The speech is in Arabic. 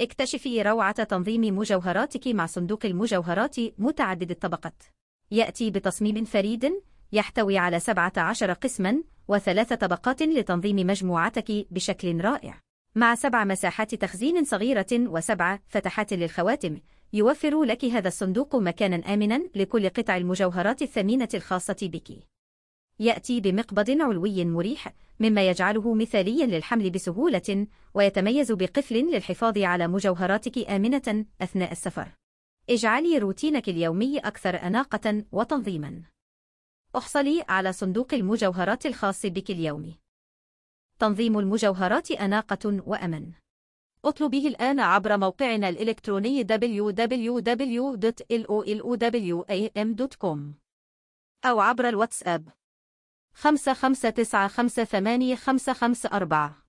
اكتشفي روعة تنظيم مجوهراتك مع صندوق المجوهرات متعدد الطبقات. يأتي بتصميم فريد يحتوي على 17 قسما وثلاث طبقات لتنظيم مجموعتك بشكل رائع. مع سبع مساحات تخزين صغيرة وسبع فتحات للخواتم، يوفر لك هذا الصندوق مكانا آمنا لكل قطع المجوهرات الثمينة الخاصة بك. يأتي بمقبض علوي مريح مما يجعله مثاليا للحمل بسهولة ويتميز بقفل للحفاظ على مجوهراتك آمنة أثناء السفر اجعلي روتينك اليومي أكثر أناقة وتنظيما احصلي على صندوق المجوهرات الخاص بك اليوم تنظيم المجوهرات أناقة وأمن اطلبيه الآن عبر موقعنا الإلكتروني www.loolow.am.com أو عبر الواتساب 559 585 554